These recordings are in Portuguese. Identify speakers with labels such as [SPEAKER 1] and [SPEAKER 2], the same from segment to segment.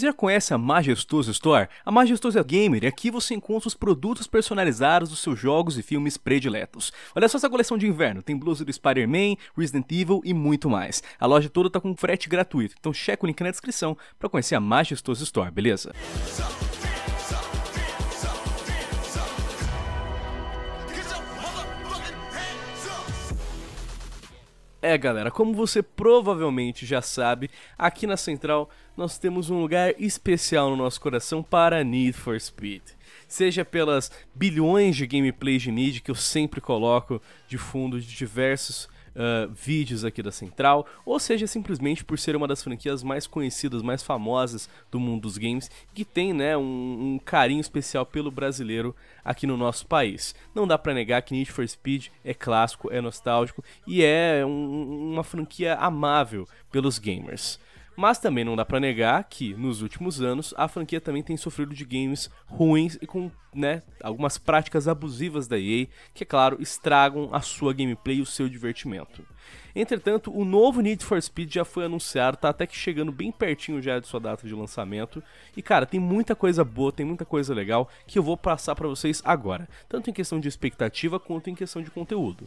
[SPEAKER 1] Você já conhece a Majestoso Store? A Majestoso é gamer e aqui você encontra os produtos personalizados dos seus jogos e filmes prediletos. Olha só essa coleção de inverno, tem blusa do Spider-Man, Resident Evil e muito mais. A loja toda tá com frete gratuito, então checa o link na descrição para conhecer a Majestoso Store, beleza? É, galera, como você provavelmente já sabe, aqui na Central nós temos um lugar especial no nosso coração para Need for Speed. Seja pelas bilhões de gameplays de Need que eu sempre coloco de fundo de diversos uh, vídeos aqui da Central, ou seja, simplesmente por ser uma das franquias mais conhecidas, mais famosas do mundo dos games, que tem né, um, um carinho especial pelo brasileiro aqui no nosso país. Não dá para negar que Need for Speed é clássico, é nostálgico e é um, uma franquia amável pelos gamers. Mas também não dá para negar que, nos últimos anos, a franquia também tem sofrido de games ruins e com né, algumas práticas abusivas da EA, que, é claro, estragam a sua gameplay e o seu divertimento. Entretanto, o novo Need for Speed já foi anunciado, tá até que chegando bem pertinho já de sua data de lançamento. E cara, tem muita coisa boa, tem muita coisa legal que eu vou passar para vocês agora, tanto em questão de expectativa quanto em questão de conteúdo.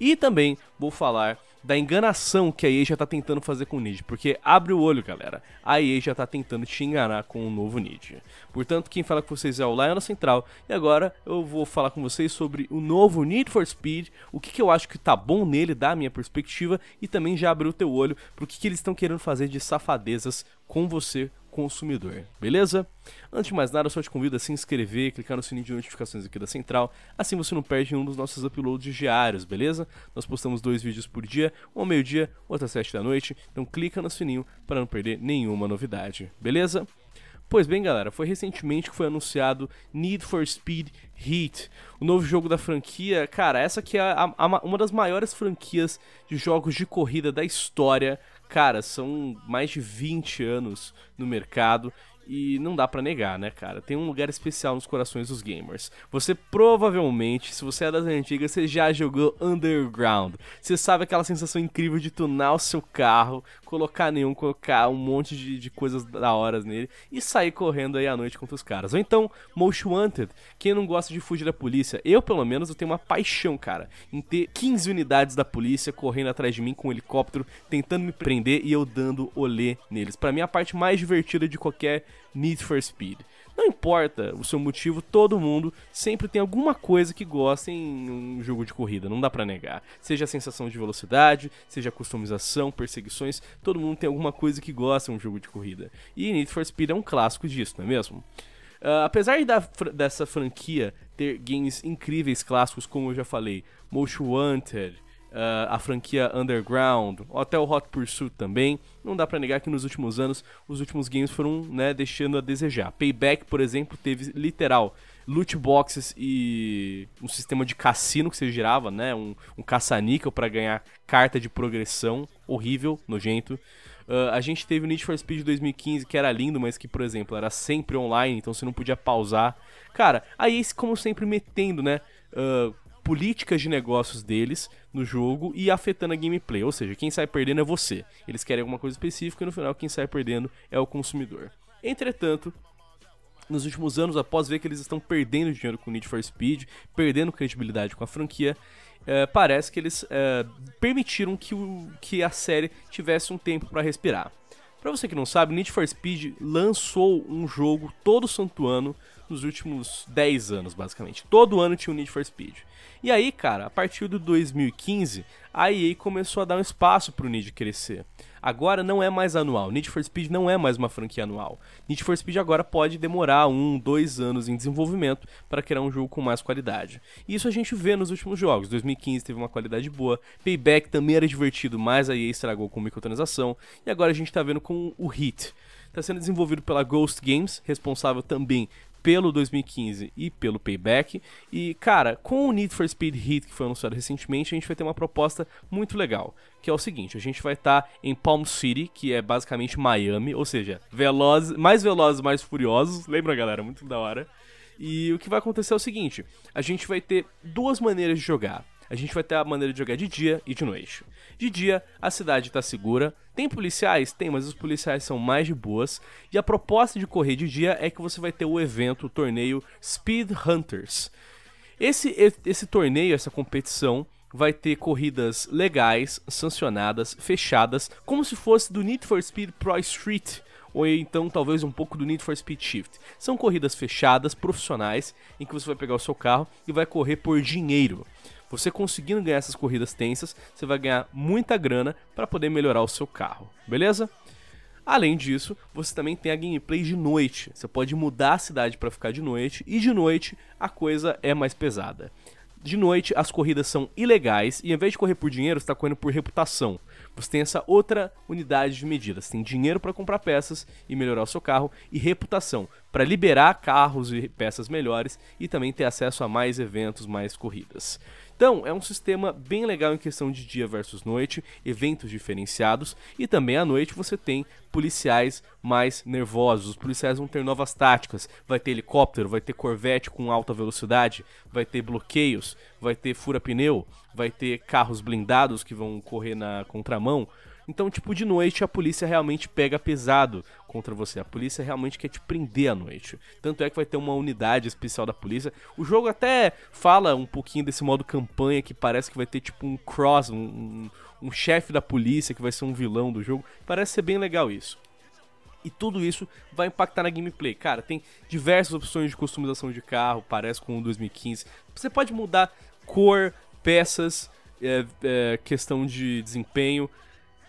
[SPEAKER 1] E também vou falar da enganação que a EA já tá tentando fazer com o Nid, porque abre o olho, galera. A EA já tá tentando te enganar com o um novo Nid. Portanto, quem fala com vocês é o Lion Central, e agora eu vou falar com vocês sobre o novo Need for Speed, o que, que eu acho que tá bom nele, da minha perspectiva, e também já abriu o teu olho pro que, que eles estão querendo fazer de safadezas com você consumidor, beleza? Antes de mais nada, só te convido a se inscrever, clicar no sininho de notificações aqui da Central, assim você não perde nenhum dos nossos uploads diários, beleza? Nós postamos dois vídeos por dia, um ao meio-dia, outro às sete da noite, então clica no sininho para não perder nenhuma novidade, beleza? Pois bem, galera, foi recentemente que foi anunciado Need for Speed Heat, o novo jogo da franquia. Cara, essa que é a, a, uma das maiores franquias de jogos de corrida da história cara, são mais de 20 anos no mercado e não dá para negar, né, cara? Tem um lugar especial nos corações dos gamers. Você provavelmente, se você é das antigas, você já jogou Underground. Você sabe aquela sensação incrível de tunar o seu carro, colocar nenhum, colocar um monte de, de coisas da hora nele e sair correndo aí à noite contra os caras. Ou então, Most Wanted, quem não gosta de fugir da polícia, eu pelo menos eu tenho uma paixão, cara, em ter 15 unidades da polícia correndo atrás de mim com um helicóptero, tentando me prender e eu dando olê neles. Para mim a parte mais divertida de qualquer Need for Speed. Não importa o seu motivo, todo mundo sempre tem alguma coisa que gosta em um jogo de corrida, não dá para negar. Seja a sensação de velocidade, seja a customização, perseguições, todo mundo tem alguma coisa que gosta em um jogo de corrida. E Need for Speed é um clássico disso, não é mesmo? Uh, apesar da, dessa franquia ter games incríveis clássicos, como eu já falei, Most Wanted, Uh, a franquia Underground, ou até o Hot Pursuit também. Não dá para negar que nos últimos anos os últimos games foram né, deixando a desejar. Payback, por exemplo, teve literal loot boxes e um sistema de cassino que você girava, né? Um, um caça-níquel para ganhar carta de progressão, horrível, nojento. Uh, a gente teve o Need for Speed 2015, que era lindo, mas que, por exemplo, era sempre online, então você não podia pausar. Cara, aí é como sempre metendo, né? Uh, políticas de negócios deles no jogo e afetando a gameplay. Ou seja, quem sai perdendo é você. Eles querem alguma coisa específica e no final quem sai perdendo é o consumidor. Entretanto, nos últimos anos, após ver que eles estão perdendo dinheiro com Need for Speed, perdendo credibilidade com a franquia, é, parece que eles é, permitiram que, o, que a série tivesse um tempo para respirar. Para você que não sabe, Need for Speed lançou um jogo todo santo ano nos últimos 10 anos, basicamente. Todo ano tinha um Need for Speed. E aí, cara, a partir do 2015, a EA começou a dar um espaço pro Need crescer. Agora não é mais anual. Need for Speed não é mais uma franquia anual. Need for Speed agora pode demorar um, dois anos em desenvolvimento para criar um jogo com mais qualidade. E isso a gente vê nos últimos jogos. 2015 teve uma qualidade boa, Payback também era divertido, mas aí estragou com microtransação. E agora a gente está vendo com o Hit está sendo desenvolvido pela Ghost Games, responsável também pelo 2015 e pelo Payback. E, cara, com o Need for Speed Heat que foi anunciado recentemente, a gente vai ter uma proposta muito legal, que é o seguinte, a gente vai estar tá em Palm City, que é basicamente Miami, ou seja, velozes, mais velozes, mais furiosos. Lembra, galera? Muito da hora. E o que vai acontecer é o seguinte, a gente vai ter duas maneiras de jogar a gente vai ter a maneira de jogar de dia e de noite. De dia, a cidade está segura, tem policiais? Tem, mas os policiais são mais de boas. E a proposta de correr de dia é que você vai ter o evento, o torneio Speed Hunters. Esse, esse torneio, essa competição, vai ter corridas legais, sancionadas, fechadas, como se fosse do Need for Speed Pro Street ou então talvez um pouco do Need for Speed Shift. São corridas fechadas, profissionais, em que você vai pegar o seu carro e vai correr por dinheiro. Você conseguindo ganhar essas corridas tensas, você vai ganhar muita grana para poder melhorar o seu carro, beleza? Além disso, você também tem a gameplay de noite. Você pode mudar a cidade para ficar de noite e de noite a coisa é mais pesada. De noite as corridas são ilegais e em vez de correr por dinheiro, está correndo por reputação. Você tem essa outra unidade de medida. Você tem dinheiro para comprar peças e melhorar o seu carro e reputação para liberar carros e peças melhores e também ter acesso a mais eventos, mais corridas. Então, é um sistema bem legal em questão de dia versus noite, eventos diferenciados e também à noite você tem policiais mais nervosos. Os policiais vão ter novas táticas, vai ter helicóptero, vai ter corvette com alta velocidade, vai ter bloqueios, vai ter fura-pneu, vai ter carros blindados que vão correr na contramão. Então, tipo, de noite a polícia realmente pega pesado contra você. A polícia realmente quer te prender à noite. Tanto é que vai ter uma unidade especial da polícia. O jogo até fala um pouquinho desse modo campanha que parece que vai ter tipo um cross, um, um, um chefe da polícia que vai ser um vilão do jogo. Parece ser bem legal isso. E tudo isso vai impactar na gameplay. Cara, tem diversas opções de customização de carro, parece com o 2015. Você pode mudar cor, peças, é, é, questão de desempenho.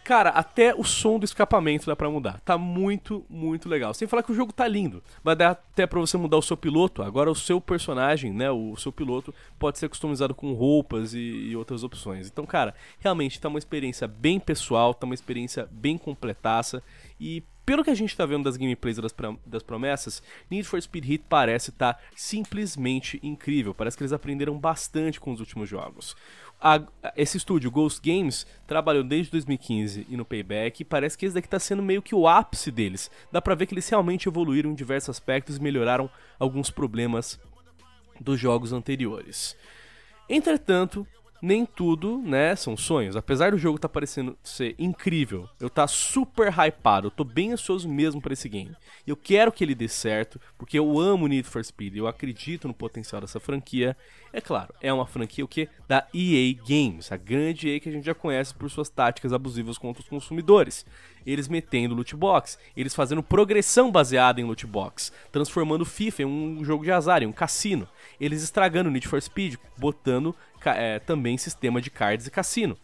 [SPEAKER 1] Cara, até o som do escapamento dá pra mudar. Tá muito, muito legal. Sem falar que o jogo tá lindo. Vai dar até pra você mudar o seu piloto. Agora o seu personagem, né? O seu piloto pode ser customizado com roupas e, e outras opções. Então, cara, realmente tá uma experiência bem pessoal, tá uma experiência bem completaça. E pelo que a gente está vendo das gameplays das, das promessas, Need for Speed Heat parece estar tá simplesmente incrível. Parece que eles aprenderam bastante com os últimos jogos. A, esse estúdio, Ghost Games, trabalhou desde 2015 e no Payback, e parece que esse daqui está sendo meio que o ápice deles. Dá pra ver que eles realmente evoluíram em diversos aspectos e melhoraram alguns problemas dos jogos anteriores. Entretanto, nem tudo, né, são sonhos. Apesar do jogo tá parecendo ser incrível, eu tá super hypado, eu tô bem ansioso mesmo para esse game. Eu quero que ele dê certo, porque eu amo Need for Speed, eu acredito no potencial dessa franquia. É claro, é uma franquia o que da EA Games, a grande EA que a gente já conhece por suas táticas abusivas contra os consumidores. Eles metendo loot box, eles fazendo progressão baseada em loot box, transformando FIFA em um jogo de azar, em um cassino. Eles estragando Need for Speed, botando é, também sistema de cards e cassino.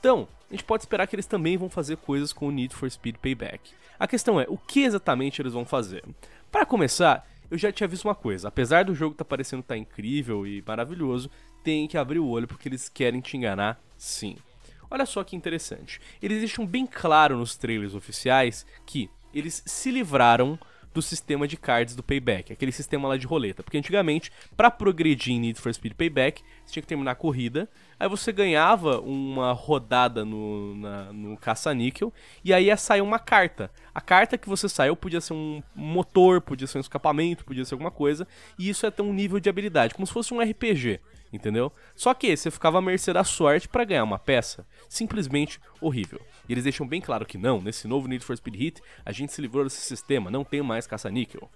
[SPEAKER 1] Então, a gente pode esperar que eles também vão fazer coisas com o Need for Speed Payback. A questão é, o que exatamente eles vão fazer? Para começar, eu já tinha visto uma coisa, apesar do jogo estar tá parecendo estar tá incrível e maravilhoso, tem que abrir o olho porque eles querem te enganar sim. Olha só que interessante, eles deixam bem claro nos trailers oficiais que eles se livraram do sistema de cards do Payback, aquele sistema lá de roleta. Porque antigamente, para progredir em Need for Speed Payback, você tinha que terminar a corrida, aí você ganhava uma rodada no, na, no caça-níquel, e aí ia sair uma carta. A carta que você saiu podia ser um motor, podia ser um escapamento, podia ser alguma coisa, e isso é ter um nível de habilidade, como se fosse um RPG entendeu? Só que você ficava à mercê da sorte para ganhar uma peça simplesmente horrível. E eles deixam bem claro que não, nesse novo Need for Speed Heat, a gente se livrou desse sistema, não tem mais caça-níquel,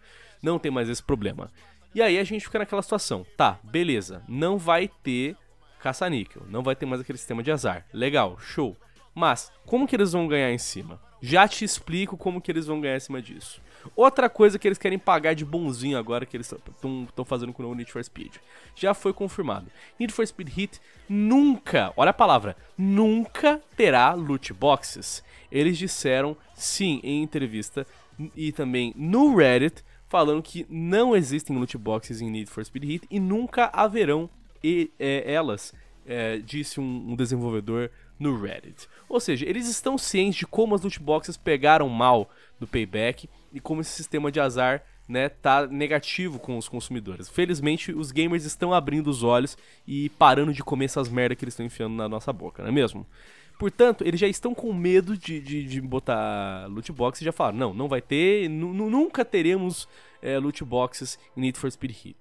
[SPEAKER 1] não tem mais esse problema. E aí a gente fica naquela situação, tá, beleza, não vai ter caça-níquel, não vai ter mais aquele sistema de azar, legal, show. Mas, como que eles vão ganhar em cima? Já te explico como que eles vão ganhar em cima disso. Outra coisa que eles querem pagar de bonzinho agora que eles estão fazendo com o Need for Speed. Já foi confirmado. Need for Speed Hit nunca, olha a palavra, nunca terá loot boxes. Eles disseram sim em entrevista e também no Reddit falando que não existem loot boxes em Need for Speed Hit e nunca haverão e, é, elas, é, disse um, um desenvolvedor no Reddit. Ou seja, eles estão cientes de como as lootboxes pegaram mal do payback e como esse sistema de azar né, tá negativo com os consumidores. Felizmente, os gamers estão abrindo os olhos e parando de comer essas merda que eles estão enfiando na nossa boca, não é mesmo? Portanto, eles já estão com medo de, de, de botar loot boxes e já falaram, não, não vai ter, nunca teremos é, loot boxes em Need for Speed Heat.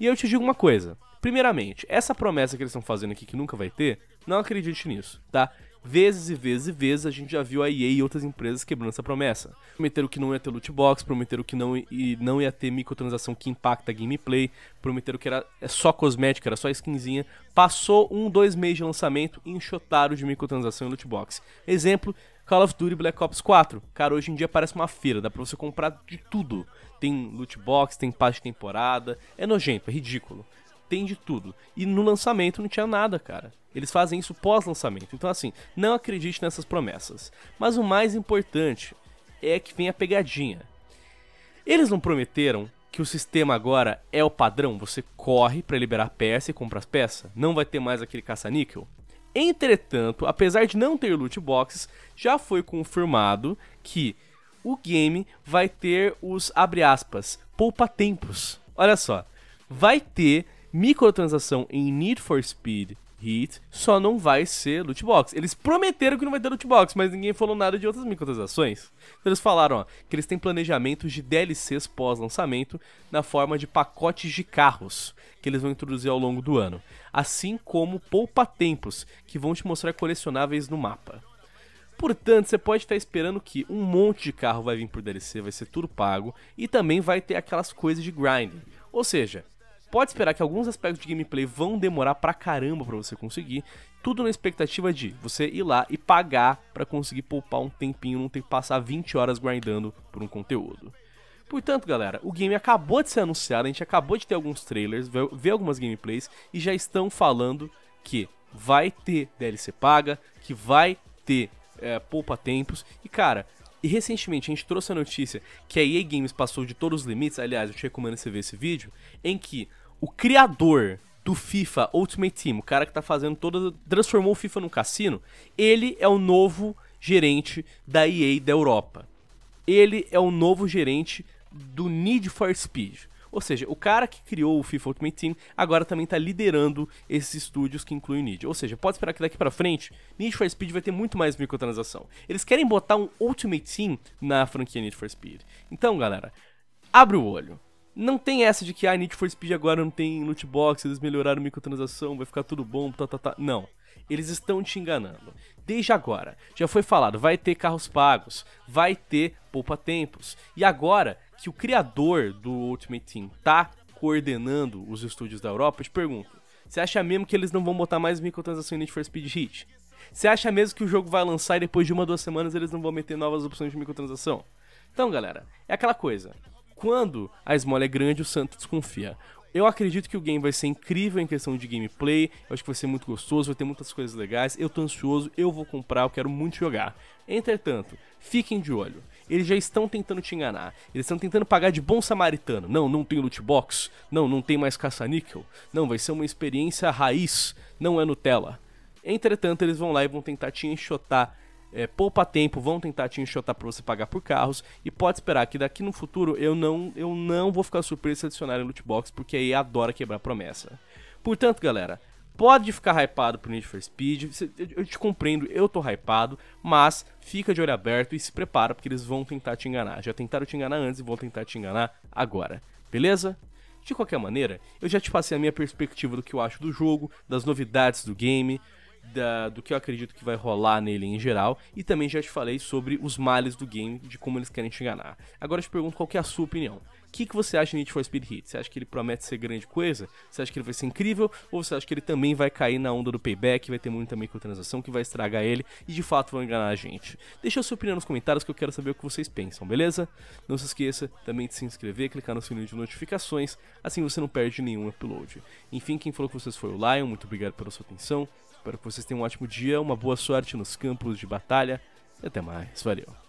[SPEAKER 1] E eu te digo uma coisa, primeiramente, essa promessa que eles estão fazendo aqui que nunca vai ter, não acredite nisso, tá? Vezes e vezes e vezes a gente já viu a EA e outras empresas quebrando essa promessa. Prometeram que não ia ter loot box, prometeram que não, e não ia ter microtransação que impacta a gameplay, prometeram que era é só cosmético, era só skinzinha. Passou um, dois meses de lançamento e enxotaram de microtransação e loot box. Exemplo, Call of Duty Black Ops 4. Cara, hoje em dia parece uma feira, dá pra você comprar de tudo. Tem loot box, tem parte de temporada, é nojento, é ridículo. Tem de tudo. E no lançamento não tinha nada, cara. Eles fazem isso pós-lançamento. Então, assim, não acredite nessas promessas. Mas o mais importante é que vem a pegadinha. Eles não prometeram que o sistema agora é o padrão, você corre para liberar peça e compra as peças, não vai ter mais aquele caça-níquel. Entretanto, apesar de não ter loot boxes, já foi confirmado que o game vai ter os abre aspas, poupa tempos. Olha só, vai ter microtransação em Need for Speed, só não vai ser loot box. Eles prometeram que não vai ter loot box, mas ninguém falou nada de outras microtransações. Então eles falaram ó, que eles têm planejamentos de DLCs pós-lançamento na forma de pacotes de carros que eles vão introduzir ao longo do ano, assim como poupa-tempos que vão te mostrar colecionáveis no mapa. Portanto, você pode estar esperando que um monte de carro vai vir por DLC, vai ser tudo pago e também vai ter aquelas coisas de grind. Ou seja, Pode esperar que alguns aspectos de gameplay vão demorar pra caramba pra você conseguir, tudo na expectativa de você ir lá e pagar para conseguir poupar um tempinho, não ter que passar 20 horas grindando por um conteúdo. Portanto, galera, o game acabou de ser anunciado, a gente acabou de ter alguns trailers, ver algumas gameplays e já estão falando que vai ter DLC paga, que vai ter é, poupa tempos e cara, e recentemente a gente trouxe a notícia que a EA Games passou de todos os limites, aliás, eu te recomendo você ver esse vídeo, em que o criador do FIFA Ultimate Team, o cara que tá fazendo toda. transformou o FIFA num cassino, ele é o novo gerente da EA da Europa. Ele é o novo gerente do Need for Speed. Ou seja, o cara que criou o FIFA Ultimate Team agora também está liderando esses estúdios que incluem o Need. Ou seja, pode esperar que daqui para frente, Need for Speed vai ter muito mais microtransação. Eles querem botar um Ultimate Team na franquia Need for Speed. Então, galera, abre o olho. Não tem essa de que a ah, Need for Speed agora não tem loot box, eles melhoraram a microtransação, vai ficar tudo bom, tá, tá, tá. Não. Eles estão te enganando. Desde agora, já foi falado, vai ter carros pagos, vai ter poupa-tempos. E agora, que o criador do Ultimate Team tá coordenando os estúdios da Europa, eu te pergunto: você acha mesmo que eles não vão botar mais microtransação em Need for Speed Heat? Você acha mesmo que o jogo vai lançar e depois de uma ou duas semanas eles não vão meter novas opções de microtransação? Então, galera, é aquela coisa. Quando a esmola é grande, o santo desconfia. Eu acredito que o game vai ser incrível em questão de gameplay. Eu acho que vai ser muito gostoso, vai ter muitas coisas legais. Eu tô ansioso, eu vou comprar, eu quero muito jogar. Entretanto, fiquem de olho eles já estão tentando te enganar. Eles estão tentando pagar de bom samaritano. Não, não tem loot box. Não, não tem mais caça-níquel. Não, vai ser uma experiência raiz, não é Nutella. Entretanto, eles vão lá e vão tentar te enxotar. É, poupa tempo, vão tentar te enxotar para você pagar por carros e pode esperar que daqui no futuro eu não eu não vou ficar surpreso se adicionarem loot box porque aí adora quebrar promessa. Portanto, galera, Pode ficar hypado pro Need for Speed, eu te compreendo, eu tô hypado, mas fica de olho aberto e se prepara porque eles vão tentar te enganar. Já tentaram te enganar antes e vão tentar te enganar agora, beleza? De qualquer maneira, eu já te passei a minha perspectiva do que eu acho do jogo, das novidades do game, da, do que eu acredito que vai rolar nele em geral, e também já te falei sobre os males do game, de como eles querem te enganar. Agora eu te pergunto qual é a sua opinião que, que você acha de Need for Speed Heat? Você acha que ele promete ser grande coisa? Você acha que ele vai ser incrível? Ou você acha que ele também vai cair na onda do payback, vai ter muita microtransação que vai estragar ele e de fato vai enganar a gente? Deixa a sua opinião nos comentários que eu quero saber o que vocês pensam, beleza? Não se esqueça também de se inscrever, clicar no sininho de notificações, assim você não perde nenhum upload. Enfim, quem falou com vocês foi o Lion, muito obrigado pela sua atenção. Espero que vocês tenham um ótimo dia, uma boa sorte nos campos de batalha e até mais. Valeu!